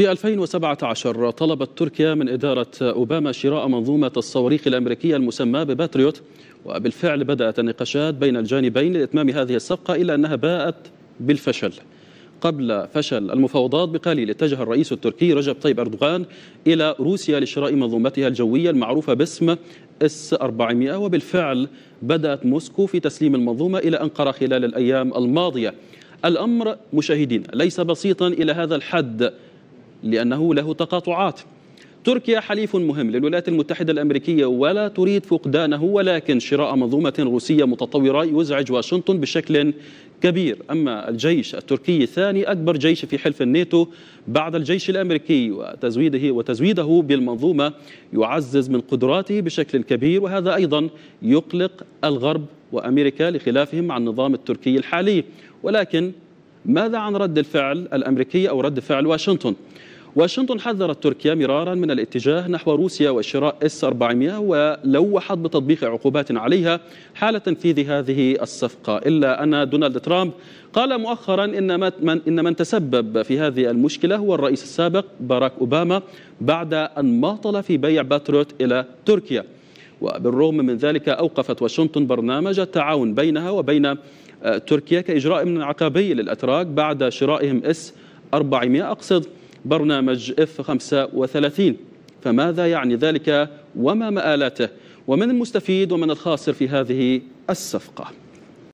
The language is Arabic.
في 2017 طلبت تركيا من إدارة أوباما شراء منظومة الصواريخ الأمريكية المسمى بباتريوت وبالفعل بدأت النقاشات بين الجانبين لإتمام هذه الصفقة إلا أنها باءت بالفشل قبل فشل المفاوضات بقليل اتجه الرئيس التركي رجب طيب أردوغان إلى روسيا لشراء منظومتها الجوية المعروفة باسم اس 400 وبالفعل بدأت موسكو في تسليم المنظومة إلى أنقرة خلال الأيام الماضية الأمر مشاهدين ليس بسيطا إلى هذا الحد لأنه له تقاطعات تركيا حليف مهم للولايات المتحدة الأمريكية ولا تريد فقدانه ولكن شراء منظومة روسية متطورة يزعج واشنطن بشكل كبير أما الجيش التركي ثاني أكبر جيش في حلف الناتو بعد الجيش الأمريكي وتزويده وتزويده بالمنظومة يعزز من قدراته بشكل كبير وهذا أيضا يقلق الغرب وأمريكا لخلافهم عن النظام التركي الحالي ولكن ماذا عن رد الفعل الأمريكي أو رد فعل واشنطن؟ واشنطن حذرت تركيا مرارا من الاتجاه نحو روسيا وشراء اس 400 ولوحت بتطبيق عقوبات عليها حال تنفيذ هذه الصفقه الا ان دونالد ترامب قال مؤخرا ان من ان من تسبب في هذه المشكله هو الرئيس السابق باراك اوباما بعد ان ماطل في بيع باتريوت الى تركيا وبالرغم من ذلك أوقفت واشنطن برنامج التعاون بينها وبين آه، تركيا كإجراء من عقابي للأتراك بعد شرائهم اس 400 أقصد برنامج اف 35 فماذا يعني ذلك وما مآلاته ومن المستفيد ومن الخاسر في هذه الصفقة